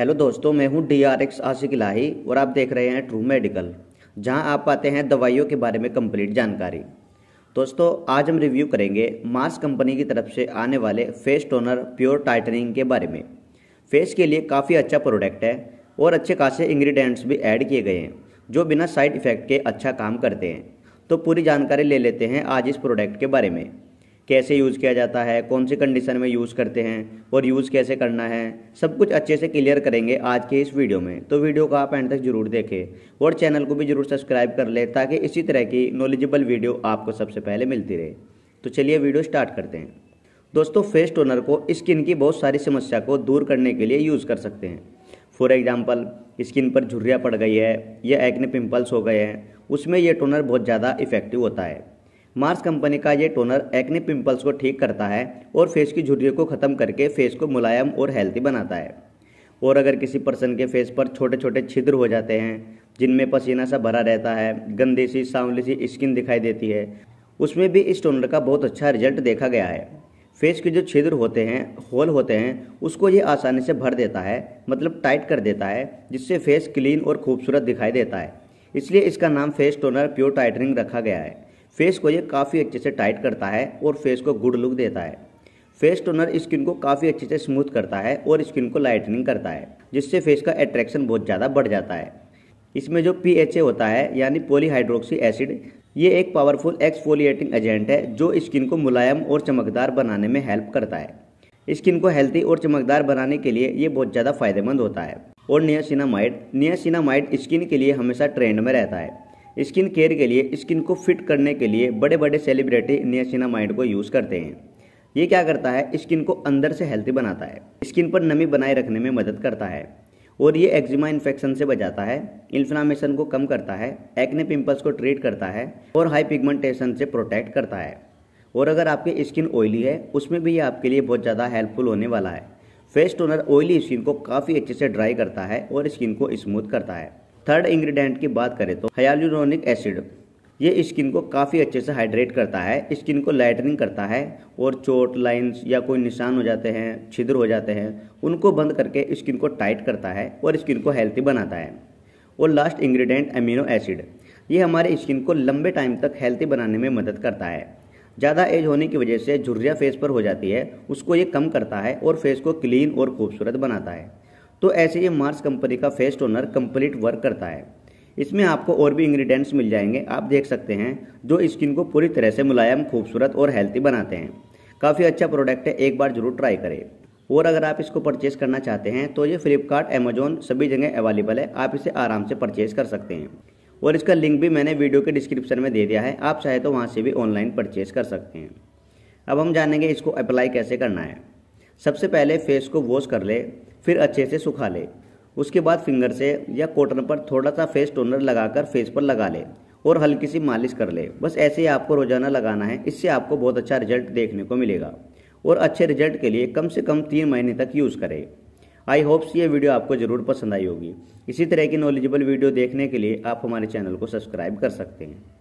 hello दोस्तों मैं हूं डी आर एक्स आशिक लाही और आप देख रहे हैं ट्रू मेडिकल जहां आप पाते हैं दवाइयों के बारे में कंप्लीट जानकारी दोस्तों आज हम रिव्यू करेंगे मास कंपनी की तरफ से आने वाले फेस टोनर प्योर टाइटनिंग के बारे में फेस के लिए काफ़ी अच्छा प्रोडक्ट है और अच्छे खासे इंग्रीडियंट्स भी ऐड किए गए हैं जो बिना साइड इफ़ेक्ट के अच्छा काम करते हैं तो पूरी जानकारी ले लेते हैं आज इस प्रोडक्ट के बारे में कैसे यूज़ किया जाता है कौन सी कंडीशन में यूज़ करते हैं और यूज़ कैसे करना है सब कुछ अच्छे से क्लियर करेंगे आज के इस वीडियो में तो वीडियो को आप एंड तक जरूर देखें और चैनल को भी ज़रूर सब्सक्राइब कर लें ताकि इसी तरह की नॉलेजेबल वीडियो आपको सबसे पहले मिलती रहे तो चलिए वीडियो स्टार्ट करते हैं दोस्तों फेस टोनर को स्किन की बहुत सारी समस्या को दूर करने के लिए यूज़ कर सकते हैं फॉर एग्ज़ाम्पल स्किन पर झुर्रिया पड़ गई है या एक्ने पिम्पल्स हो गए हैं उसमें यह टोनर बहुत ज़्यादा इफेक्टिव होता है मार्स कंपनी का ये टोनर एक्ने पिंपल्स को ठीक करता है और फेस की झुर्रियों को ख़त्म करके फेस को मुलायम और हेल्थी बनाता है और अगर किसी पर्सन के फेस पर छोटे छोटे छिद्र हो जाते हैं जिनमें पसीना सा भरा रहता है गंदी सी सांवली सी स्किन दिखाई देती है उसमें भी इस टोनर का बहुत अच्छा रिजल्ट देखा गया है फेस के जो छिद्र होते हैं होल होते हैं उसको ये आसानी से भर देता है मतलब टाइट कर देता है जिससे फेस क्लीन और खूबसूरत दिखाई देता है इसलिए इसका नाम फेस टोनर प्योर टाइटनिंग रखा गया है फेस को ये काफ़ी अच्छे से टाइट करता है और फेस को गुड लुक देता है फेस टोनर स्किन को काफ़ी अच्छे से स्मूथ करता है और स्किन को लाइटनिंग करता है जिससे फेस का अट्रैक्शन बहुत ज़्यादा बढ़ जाता है इसमें जो पी होता है यानी पोलीहाइड्रोक्सी एसिड ये एक पावरफुल एक्सफोलिएटिंग एजेंट है जो स्किन को मुलायम और चमकदार बनाने में हेल्प करता है स्किन को हेल्थी और चमकदार बनाने के लिए ये बहुत ज़्यादा फायदेमंद होता है और नियासिनामाइड नियासिनामाइड स्किन के लिए हमेशा ट्रेंड में रहता है स्किन केयर के लिए स्किन को फिट करने के लिए बड़े बड़े सेलिब्रिटी नियासिनामाइड को यूज़ करते हैं ये क्या करता है स्किन को अंदर से हेल्थी बनाता है स्किन पर नमी बनाए रखने में मदद करता है और ये एक्जिमा इन्फेक्शन से बचाता है इन्फ्लामेशन को कम करता है एक्ने पिंपल्स को ट्रीट करता है और हाई पिगमेंटेशन से प्रोटेक्ट करता है और अगर आपकी स्किन ऑयली है उसमें भी ये आपके लिए बहुत ज़्यादा हेल्पफुल होने वाला है फेस टोनर ऑयली स्किन को काफ़ी अच्छे से ड्राई करता है और स्किन को स्मूथ करता है थर्ड इंग्रेडिएंट की बात करें तो हयालुरोनिक एसिड ये स्किन को काफ़ी अच्छे से हाइड्रेट करता है स्किन को लाइटनिंग करता है और चोट लाइंस या कोई निशान हो जाते हैं छिद्र हो जाते हैं उनको बंद करके स्किन को टाइट करता है और स्किन को हेल्थी बनाता है और लास्ट इंग्रेडिएंट अमीनो एसिड ये हमारे स्किन को लंबे टाइम तक हेल्थी बनाने में मदद करता है ज़्यादा एज होने की वजह से झुर्रिया फेस पर हो जाती है उसको ये कम करता है और फेस को क्लीन और खूबसूरत बनाता है तो ऐसे ये मार्स कंपनी का फेस टोनर कंप्लीट वर्क करता है इसमें आपको और भी इंग्रेडिएंट्स मिल जाएंगे आप देख सकते हैं जो स्किन को पूरी तरह से मुलायम खूबसूरत और हेल्थी बनाते हैं काफ़ी अच्छा प्रोडक्ट है एक बार ज़रूर ट्राई करें और अगर आप इसको परचेस करना चाहते हैं तो ये फ्लिपकार्ट अमेजोन सभी जगह अवेलेबल है आप इसे आराम से परचेज़ कर सकते हैं और इसका लिंक भी मैंने वीडियो के डिस्क्रिप्शन में दे दिया है आप चाहे तो वहाँ से भी ऑनलाइन परचेज़ कर सकते हैं अब हम जानेंगे इसको अप्लाई कैसे करना है सबसे पहले फेस को वॉश कर ले फिर अच्छे से सुखा ले उसके बाद फिंगर से या कॉटन पर थोड़ा सा फेस टोनर लगाकर फेस पर लगा ले और हल्की सी मालिश कर ले बस ऐसे ही आपको रोजाना लगाना है इससे आपको बहुत अच्छा रिजल्ट देखने को मिलेगा और अच्छे रिजल्ट के लिए कम से कम तीन महीने तक यूज़ करें आई होप्स ये वीडियो आपको ज़रूर पसंद आई होगी इसी तरह की नॉलेजेबल वीडियो देखने के लिए आप हमारे चैनल को सब्सक्राइब कर सकते हैं